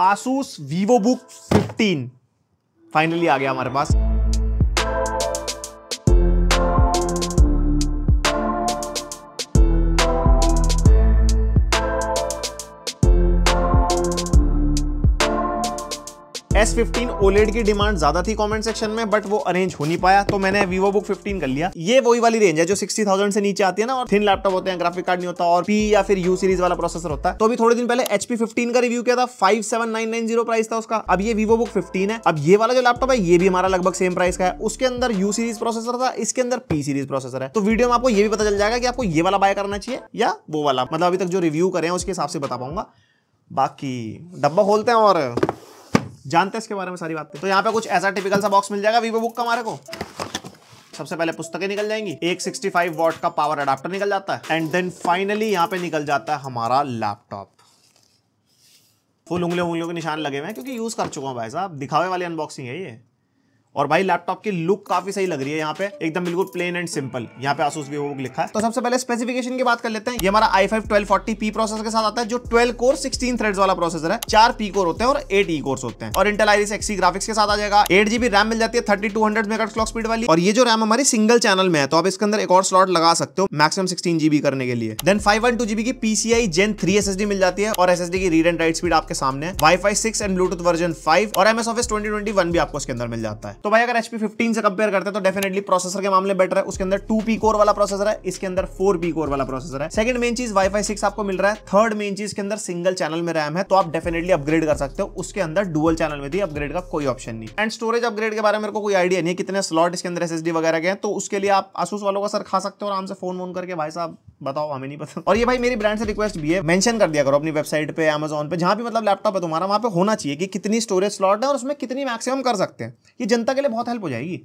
Asus Vivo book fifteen finally आ गया हमारे पास एस फिफ्टीन ओलेड की डिमांड ज्यादा थी कमेंट सेक्शन में बट वो अरेंज हो नहीं पाया तो मैंने वीवो बुक फिफ्टीन कर लिया ये वही वाली रेंज है जो सिक्सटी थाउजेंड से नीचे आती है ना और थिन लैपटॉप होते हैं ग्राफिक कार्ड नहीं होता और पी या फिर यू सीरीज वाला प्रोसेसर होता है तो अभी थोड़े दिन पहले एचपी फिफ्टीन का रिव्यू किया था five seven nine nine zero price था उसका अब ये वीवो बुक फिफ्टीन है अब ये वाला जो लैपटॉप है ये भी हमारा लगभग सेम प्राइस का है उसके अंदर यू सीरीज प्रोसेसर था इसके अंदर पी सीरीज प्रोसेसर है तो वीडियो में आपको ये भी पता चल जाएगा कि आपको ये वाला बाय करना चाहिए या वो वाला मतलब अभी तक जो रिव्यू करें उसके हिसाब से बता पाऊंगा बाकी डब्बा खोलते हैं और जानते हैं इसके बारे में सारी बातें तो यहाँ पे कुछ ऐसा टिपिकल सा बॉक्स मिल जाएगा वीवो बुक का हमारे को सबसे पहले पुस्तकें निकल जाएंगी एक सिक्सटी फाइव वॉट का पावर अडाप्टर निकल जाता है एंड देन फाइनली यहाँ पे निकल जाता है हमारा लैपटॉप फुल उंगलियों उंगलियों के निशान लगे हुए हैं क्योंकि यूज कर चुका हूँ भाई साहब दिखावे वाली अनबॉक्सिंग है ये और भाई लैपटॉप की लुक काफी सही लग रही है यहाँ पे एकदम बिल्कुल प्लेन एंड सिंपल यहाँ पे आसूस भी वो लिखा है तो सबसे पहले स्पेसिफिकेशन की बात कर लेते हैं ये हमारा I five twelve forty P processor के साथ आता है जो ट्वेल्व कोर सिक्सटीन थ्रेड वाला प्रोसेसर है चार पी कोर होते हैं और एट ई कोर्स होते हैं और इंटेल आईरिस एक्सी ग्राफिक्स के साथ आ जाएगा एट जीबी रैम मिल जाती है thirty two hundred mega clock speed वाली और ये जो रैम हमारी सिंगल चैनल में है तो आप इसके अंदर एक और स्लॉट लगा सकते हो मैक्सिमम सिक्सटीन जीबी करने के लिए then five one two GB की पीसीआई जेन थ्री एस मिल जाती है और एस की रीड एंड राइट स्पीड आपके सामने wifi six and Bluetooth version five और MS Office twenty twenty one भी आपको इसके अंदर मिल जाता है तो भाई अगर एचपी फिफ्टीन से कंपेयर करते हैं तो डेफिनेटली प्रोसेसर के मामले बेटर है उसके अंदर टू पी कोर वाला प्रोसेसर है इसके अंदर फोर पी कोर वाला प्रोसेसर है सेकंड मेन चीज वाईफाई सिक्स आपको मिल रहा है थर्ड मेन चीज के अंदर सिंगल चैनल में रैम है तो आप डेफिनेटली अपग्रेड कर सकते हो उसके अंदर डुअल चैनल में भी अपग्रेड का कोई ऑप्शन नहीं एंड स्टोरेज अपग्रेड के बारे में मेरे कोई आइडिया नहीं कितने स्लॉट इसके अंदर एस वगैरह के हैं तो उसके लिए आप आसूस वालों का सर खा सकते हो आराम से फोन वोन करके भाई साहब बताओ हमें नहीं पता और ये भाई मेरी ब्रांड से रिक्वेस्ट भी है मेंशन कर दिया करो अपनी वेबसाइट पे अमेजोन पे जहाँ भी मतलब लैपटॉप है तुम्हारा वहाँ पे होना चाहिए कि कितनी स्टोरेज स्लॉट है और उसमें कितनी मैक्सिमम कर सकते हैं ये जनता के लिए बहुत हेल्प हो जाएगी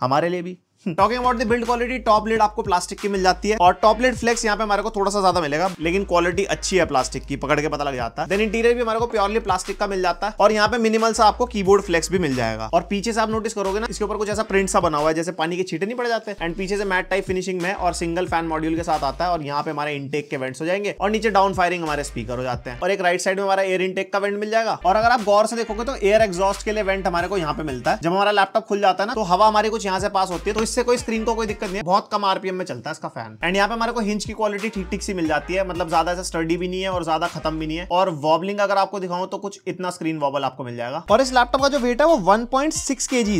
हमारे लिए भी talking about the build quality top lid आपको प्लास्टिक की मिल जाती है और टॉप लेड फ्लेक्स यहाँ पे हमारे को थोड़ा सा ज्यादा मिलेगा लेकिन क्वालिटी अच्छी है प्लास्टिक की पकड़ के पता लग जाता है देन इंटीरियर भी हमारे को प्योरली प्लास्टिक का मिल जाता है और यहाँ पे मिनिमल सा आपको कीबोर्ड फ्लेक्स भी मिल जाएगा और पीछे से आप नोटिस करोगे ना इसके ऊपर कुछ ऐसा प्रिंट सा बना हुआ है जैसे पानी के छीटे नहीं पड़ जाते एंड पीछे से मैट टाइप फिनिशिंग में और सिंगल फैन मॉड्यूल के साथ आता है और यहाँ पे हमारे इंटेक के वेंट्स हो जाएंगे और नीचे डाउन फायरिंग हमारे स्पीकर हो जाते हैं और एक राइट साइड में हमारा एयर इनटेक का वेंट मिल जाएगा और अगर आप गौर से देखोगे तो एयर एग्जॉस्ट के लिए वेंट हमारे को यहाँ पे मिलता है जब हमारा लैपटॉप खुल जाता है ना तो हवा हमारी कुछ यहाँ से पास होती है तो इस इससे कोई स्क्रीन को कोई दिक्कत नहीं है बहुत कम आरपीएम में चलता है इसका फैन एंड यहाँ पे हमारे को हिंच की क्वालिटी ठीक ठीक सी मिल जाती है मतलब ज्यादा ऐसा स्टडी भी नहीं है और ज्यादा खत्म भी नहीं है और वॉबलिंग अगर आपको दिखाऊं तो कुछ इतना स्क्रीन वॉबल आपको मिल जाएगा और इस लैपटॉप का जो वेट है वो वन पॉइंट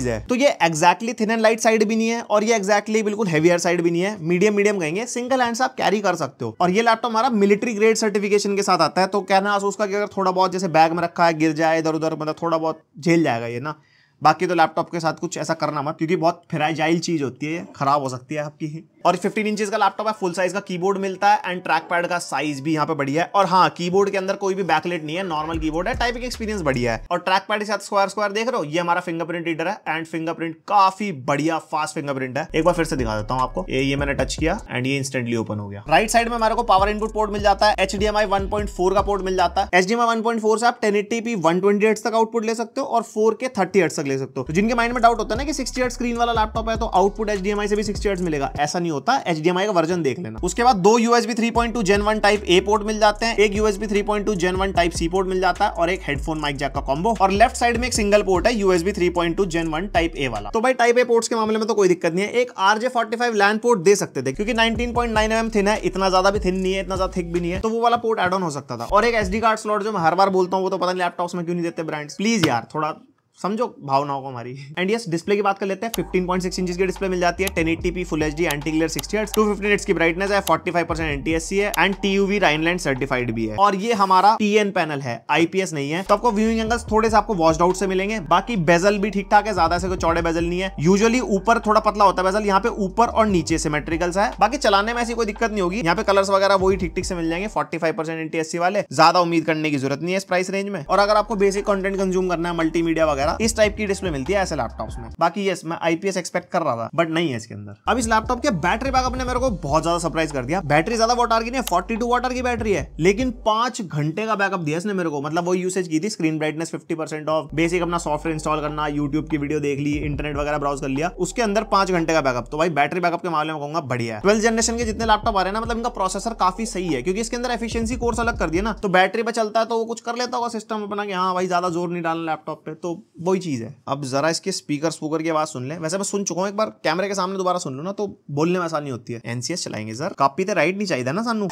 है तो ये exactly thin and light side भी नहीं है और ये एक्जैक्टली बिल्कुल हेवियर साइड भी नहीं है मीडियम मीडियम कहेंगे सिंगल हैंड से आप कैरी कर सकते हो और ये लैपटॉप हमारा मिलिट्री ग्रेड सर्टिफिकेशन के साथ आता है तो कहना उसका अगर थोड़ा बहुत जैसे बैग में रखा है गिर जाए इधर उधर मतलब थोड़ा बहुत झेल जाएगा ये ना बाकी तो लैपटॉप के साथ कुछ ऐसा करना मत क्योंकि बहुत फ्राइजाइल चीज होती है खराब हो सकती है आपकी और 15 इंचेस का लैपटॉप है फुल साइज का कीबोर्ड मिलता है एंड ट्रैक पैड का साइज भी यहाँ पे बढ़िया है और हाँ कीबोर्ड के अंदर कोई भी बैकलेट नहीं है नॉर्मल कीबोर्ड है टाइपिंग एक्सपीरियंस बढ़िया है और ट्रैक पैड के साथ स्क्वायर स्क्वायर देख रहे हो ये हमारा फिंगरप्रिंट रीडर है एंड फिंगरप्रिंट काफी बढ़िया फास्ट फिंगरप्रिंट है एक बार फिर से दिखा देता हूँ आपको ये मैंने टच किया एंड ये इंस्टेंटली ओपन हो गया राइट साइड में हमारे को पावर इनपुट पोर्ट मिल जाता है एच डी का पोर्ट मिल जाता है एच डी से आप टेन एट्टी तक आउटपुट ले सकते हो और फोर के थर्टी तक ले सकते हो तो जिनके माइंड में डाउट होता है ना कि सिक्सटी स्क्रीन वाला लैपटॉप है तो आउटपुट एच से भी सिक्सटी मिलेगा ऐसा नहीं होता एच का वर्जन देख लेना उसके बाद दो USB three point two gen one type A port मिल जाते हैं एक USB three point two gen one type C port मिल जाता है और एक हेडफोन माइक जैक का कॉम्बो और लेफ्ट साइड में एक सिंगल पोर्ट है USB three point two gen one type A वाला तो भाई टाइप ए पोर्ट्स के मामले में तो कोई दिक्कत नहीं है एक RJ forty five LAN port दे सकते थे क्योंकि nineteen point nine M thin है इतना ज्यादा भी थिन नहीं है इतना ज्यादा थिक भी नहीं है तो वो वाला पोर्ट एड ऑन हो सकता था और एक एसडी कार्ड स्लॉट जो मैं हर बार बोलता हूँ वो तो पता नहीं लैपटॉप में क्यों नहीं देते ब्रांड्स प्लीज यार थोड़ा समझो भावनाओं को हमारी एंड यस डिस्प्ले की बात कर लेते हैं 15.6 इंच की डिस्प्ले मिल जाती है 1080p full HD anti clear 60 hertz 250 nits की ब्राइटनेस है 45% एनटीएससी है एंड टीयूवी राइनलैंड सर्टिफाइड भी है और ये हमारा टीएन पैनल है आईपीएस नहीं है तो आपको व्यूइंग एंगल्स थोड़े से आपको वॉश आउट से मिलेंगे बाकी बेजल भी ठीक ठाक है ज्यादा से कोई चौड़े बेजल नहीं है यूजुअली ऊपर थोड़ा पतला होता है बेजल यहाँ पे ऊपर और नीचे से सा है बाकी चलाने में ऐसी कोई दिक्कत नहीं होगी यहाँ पे कलर्स वगैरह वही ठीक ठीक से मिल जाएंगे 45 परसेंट सी वाले ज्यादा उम्मीद करने की जरूरत नहीं है इस प्राइस रेंज में और अगर आपको बेसिक कंटेंट कंज्यूम करना है मल्टीमीडिया वगैरह का इस टाइप की डिस्प्ले मिलती है ऐसे लैपटॉप में बाकी यस मैं आईपीएस एक्सपेक्ट कर रहा था बट नहीं है इसके अंदर अब इस लैपटॉप के बैटरी बैकअप ने मेरे को बहुत ज्यादा सरप्राइज कर दिया बैटरी ज्यादा वोट आर की नहीं फोर्टी टू वाटर की बैटरी है लेकिन पांच घंटे का बैकअप दिया इसने मेरे को मतलब वो यूसेज की थी screen brightness fifty percent off basic अपना सॉफ्टवेयर इंस्टॉल करना यूट्यूब की वीडियो देख ली इंटरनेट वगैरह ब्राउज कर लिया उसके अंदर पांच घंटे का बैकअप तो भाई बैटरी बैकअप के मामले में कहूंगा बढ़िया है ट्वेल्थ जनरेशन के जितने लैपटॉप आ रहे हैं ना मतलब इनका प्रोसेसर काफी सही है क्योंकि इसके अंदर एफिशिएंसी कोर्स अलग कर दिया ना तो बैटरी पर चलता है तो वो कुछ कर लेता होगा सिस्टम अपना कि हाँ भाई ज्यादा जोर नहीं डालना लैपटॉप पे तो वही चीज़ है अब ज़रा इसके स्पीकर स्पूकर की आवाज़ सुन लें वैसे मैं सुन चुका हूँ एक बार कैमरे के सामने दोबारा सुन लो ना तो बोलने में आसानी होती है एनसीएस चलाएंगे सर कापी तो राइट नहीं चाहिए ना सानू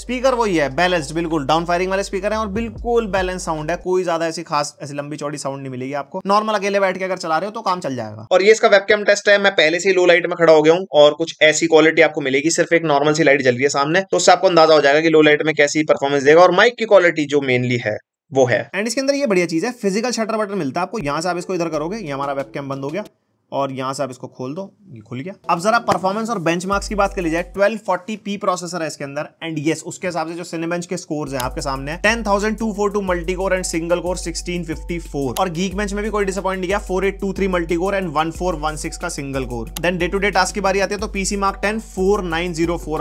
स्पीकर वही है बैलेंस्ड बिल्कुल डाउन फायरिंग वाले स्पीकर है और बिल्कुल बैलेंस साउंड है कोई ज्यादा ऐसी खास ऐसी लंबी चौड़ी साउंड नहीं मिलेगी आपको नॉर्मल अकेले बैठ के अगर चला रहे हो तो काम चल जाएगा और ये इसका वेबकैम टेस्ट है मैं पहले से लो लाइट में खड़ा हो गया हूँ और कुछ ऐसी क्वालिटी आपको मिलेगी सिर्फ एक नॉर्मल सी लाइट जल रही है सामने तो उससे आपको अंदाजा हो जाएगा कि लो लाइट में कैसी परफॉर्मेंस देगा और माइक की क्वालिटी जो मेनली है वो है एंड इसके अंदर ये बढ़िया चीज है फिजिकल शटर बटन मिलता है आपको यहाँ से आप इसको इधर करोगे ये हमारा वेबकैम बंद हो गया और यहाँ से आप इसको खोल दो ये खुल गया अब जरा परफॉर्मेंस और बेंचमार्क्स की बात कर ट्वेल्व फोर्टी 1240p प्रोसेसर है इसके अंदर एंड यस उसके हिसाब से जो सिनेबेंच के स्कोर्स हैं आपके सामने ten thousand two four two multi core and single core 1654 और गीक बेंच में भी कोई डिसअपॉइंट नहीं गया three multi core and six का single core then day to day task की बारी आती है तो पीसी मार्क टेन फोर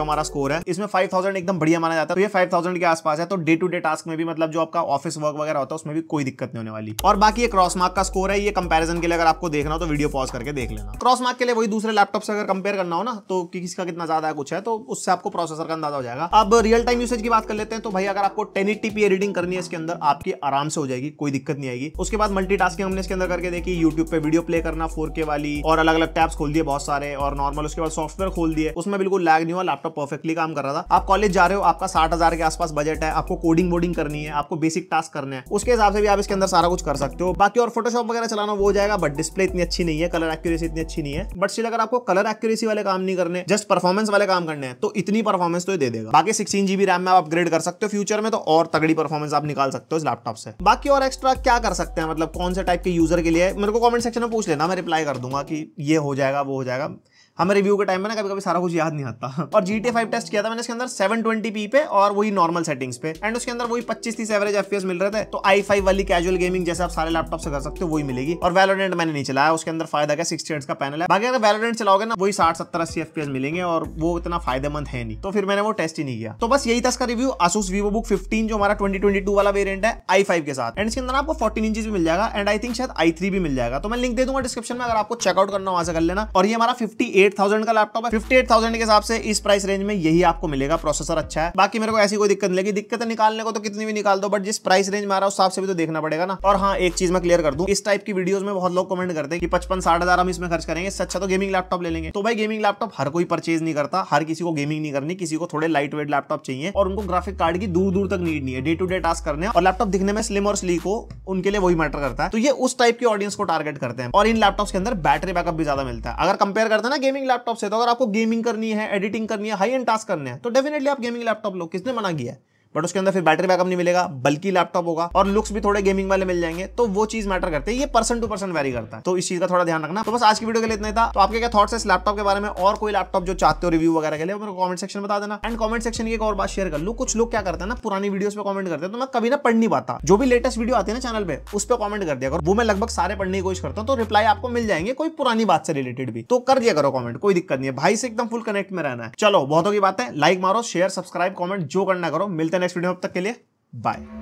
हमारा स्कोर है इसमें फाइव एकदम बढ़िया माना जाता है तो ये फाइव के आसपास है तो डे टू डे टास्क में भी मतलब जो आपका ऑफिस वर्क वगैरह होता है उसमें भी कोई दिक्कत नहीं होने वाली और बाकी क्रॉस मार्क का स्कोर है ये कंपेरिजन के लिए अगर आपको देखना हो तो वीडियो पॉज करके देख लेना क्रॉस मार्क के लिए वही दूसरे लैपटॉप से अगर कंपेयर करना हो ना तो कि किसका कितना ज्यादा है कुछ है तो उससे आपको प्रोसेसर का अंदाजा हो जाएगा अब रियल टाइम यूसेज की बात कर लेते हैं तो भाई अगर आपको टेन एट्टी एडिटिंग करनी है इसके अंदर आपकी आराम से हो जाएगी कोई दिक्कत नहीं आएगी उसके बाद मल्टी हमने इसके अंदर करके देखी यूट्यूब पे वीडियो प्ले करना फोर वाली और अलग अलग टैप्स खोल दिए बहुत सारे और नॉर्मल उसके बाद सॉफ्टवेयर खोल दिए उसमें बिल्कुल लैग नहीं हुआ लैपटॉप परफेक्टली काम कर रहा था आप कॉलेज जा रहे हो आपका साठ के आसपास बजट है आपको कोडिंग वोडिंग करनी है आपको बेसिक टास्क करने हैं उसके हिसाब से भी आप इसके अंदर सारा कुछ कर सकते हो बाकी और फोटोशॉप वगैरह चलाना वो जाएगा बट डिस्प्ले इतनी अच्छी नहीं है कलर कलर एक्यूरेसी इतनी अच्छी नहीं है बट स्टिल अगर आपको कलर एक्यूरेसी वाले काम नहीं करने जस्ट परफॉर्मेंस वाले काम करने हैं तो इतनी परफॉर्मेंस तो ये दे देगा बाकी सिक्सटीन जीबी रैम में आप अपग्रेड कर सकते हो फ्यूचर में तो और तगड़ी परफॉर्मेंस आप निकाल सकते हो इस लैपटॉप से बाकी और एक्स्ट्रा क्या कर सकते हैं मतलब कौन से टाइप के यूजर के लिए मेरे को कॉमेंट सेक्शन में पूछ लेना मैं रिप्लाई कर दूंगा कि ये हो जाएगा वो हो जाएगा हमें हाँ, रिव्यू के टाइम में ना कभी कभी सारा कुछ याद नहीं आता और जी टी फाइव टेस्ट किया था मैंने इसके अंदर सेवन ट्वेंटी पी पे और वही नॉर्मल सेटिंग्स पे एंड उसके अंदर वही पच्चीस तीस एवरेज एफ मिल रहे थे तो आई फाइव वाली कैजुअल गेमिंग जैसे आप सारे लैपटॉप से कर सकते हो वही मिलेगी और वैलोडेंट मैंने नहीं चलाया उसके अंदर फायदा क्या सिक्सटी का पैनल है बाकी अगर वेलोडेंट चलाओगे ना वही साठ सत्तर अस्सी एफ मिलेंगे और वो इतना फायदेमंद है नहीं तो फिर मैंने वो टेस्ट ही नहीं किया तो बस यही था इसका review Asus Vivo book fifteen जो हमारा ट्वेंटी ट्वेंटी टू वाला वेरियंट है आई फाइव के साथ एंड इसके अंदर आपको फोर्टीन इंच भी मिल जाएगा एंड आई थिंक शायद आई थ्री भी मिल जाएगा तो मैं लिंक दे दूंगा डिस्क्रिप्शन में अगर आपको चेकआउट करना वहां से कर लेना और ये हमारा फिफ्टी थाउजेंड का लैपटॉप है फिफ्टी एट थाउजेंड के हिसाब से इस प्राइस रेंज में यही आपको मिलेगा प्रोसेसर अच्छा है बाकी मेरे को ऐसी कोई दिक्कत लगी दिक्कत निकालने को तो कितनी भी निकाल दो बट जिस प्राइस रेंज में आ रहा है उस से भी तो देखना पड़ेगा ना और हाँ एक चीज मैं क्लियर कर दू इस टाइप की वीडियो में बहुत लोग कमेंट करते हैं कि पचपन साठ हजार हम इसमें खर्च करेंगे अच्छा तो गेमिंग लैपटॉप ले लेंगे तो भाई गेमिंग लैपटॉप हर कोई परचेज नहीं करता हर किसी को गेमिंग नहीं करनी किसी को थोड़े लाइट वेट लैपटॉप चाहिए और उनको ग्राफिक कार्ड की दूर दूर तक नीड नहीं है डे टू डे टास्क करने और लैपटॉप दिखने में स्लिम और स्लीक हो उनके लिए वही मैटर करता है तो ये उस टाइप की ऑडियंस को टारगेट करते हैं और इन लैपटॉप के अंदर बैटरी बैकअप भी ज्यादा मिलता है अगर कंपेयर करते हैं ना गेमिंग गेमिंग लैपटॉप से तो अगर आपको गेमिंग करनी है एडिटिंग करनी है हाई एंड टास्क करने हैं तो डेफिनेटली आप गेमिंग लैपटॉप लो किसने मना किया है बट उसके अंदर फिर बैटरी बैकअप नहीं मिलेगा बल्कि लैपटॉप होगा और लुक्स भी थोड़े गेमिंग वाले मिल जाएंगे तो वो चीज मैटर करते हैं ये पर्सन टू पर्सन वेरी करता है तो इस चीज का थोड़ा ध्यान रखना तो बस आज की वीडियो के लिए इतना था तो आपके क्या थॉट्स है इस लैपटॉप के बारे में और कोई लैपटॉप जो चाहते हो रिव्यू वगैरह के लिए मेरे को कमेंट सेक्शन बता देना एंड कमेंट सेक्शन की एक और बात शेयर कर लो कुछ लोग क्या करते हैं ना पुरानी वीडियोस पे कमेंट करते हैं तो मैं कभी ना पढ़ नहीं पाता जो भी लेटेस्ट वीडियो आती है ना चैनल पे उस पर कमेंट कर दिया करो वो मैं लगभग सारे पढ़ने की कोशिश करता हूँ तो रिप्लाई आपको मिल जाएंगे कोई पुरानी बात से रिलेटेड भी तो कर दिया करो कॉमेंट कोई दिक्कत नहीं है भाई से एकदम फुल कनेक्ट में रहना है चलो बहुतों की बात है लाइक मारो शेयर सब्सक्राइब कॉमेंट जो करना करो मिलते हैं नेक्स्ट वीडियो अब तक के लिए बाय